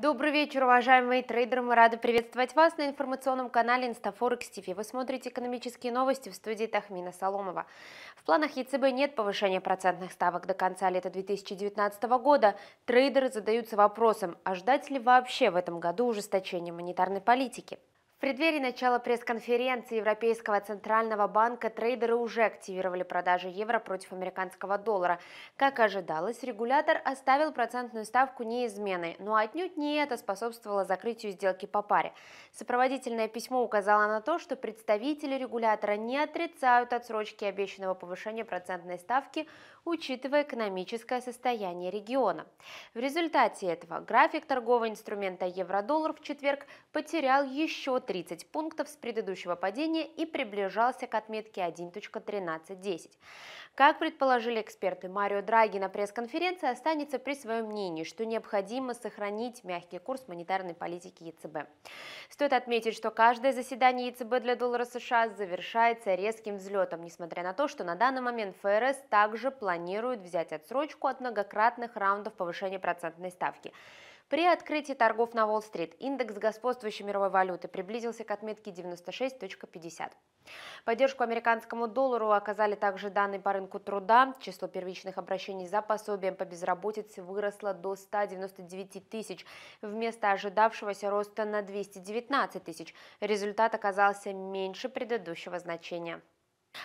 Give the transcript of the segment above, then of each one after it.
Добрый вечер, уважаемые трейдеры. Мы рады приветствовать вас на информационном канале InstaForex ТВ. Вы смотрите экономические новости в студии Тахмина Соломова. В планах ЕЦБ нет повышения процентных ставок до конца лета 2019 года. Трейдеры задаются вопросом, а ждать ли вообще в этом году ужесточения монетарной политики? В преддверии начала пресс-конференции Европейского центрального банка трейдеры уже активировали продажи евро против американского доллара. Как ожидалось, регулятор оставил процентную ставку неизменной, но отнюдь не это способствовало закрытию сделки по паре. Сопроводительное письмо указало на то, что представители регулятора не отрицают отсрочки обещанного повышения процентной ставки, учитывая экономическое состояние региона. В результате этого график торгового инструмента евро-доллар в четверг потерял еще 30 пунктов с предыдущего падения и приближался к отметке 1.1310. Как предположили эксперты, Марио Драги на пресс-конференции останется при своем мнении, что необходимо сохранить мягкий курс монетарной политики ЕЦБ. Стоит отметить, что каждое заседание ЕЦБ для доллара США завершается резким взлетом, несмотря на то, что на данный момент ФРС также планирует взять отсрочку от многократных раундов повышения процентной ставки. При открытии торгов на Уолл-стрит индекс господствующей мировой валюты приблизился к отметке 96.50. Поддержку американскому доллару оказали также данные по рынку труда. Число первичных обращений за пособием по безработице выросло до 199 тысяч вместо ожидавшегося роста на 219 тысяч. Результат оказался меньше предыдущего значения.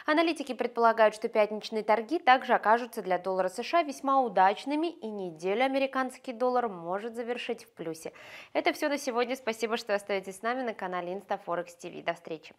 Аналитики предполагают, что пятничные торги также окажутся для доллара США весьма удачными, и неделю американский доллар может завершить в плюсе. Это все на сегодня. Спасибо, что остаетесь с нами на канале InstaForex TV. До встречи!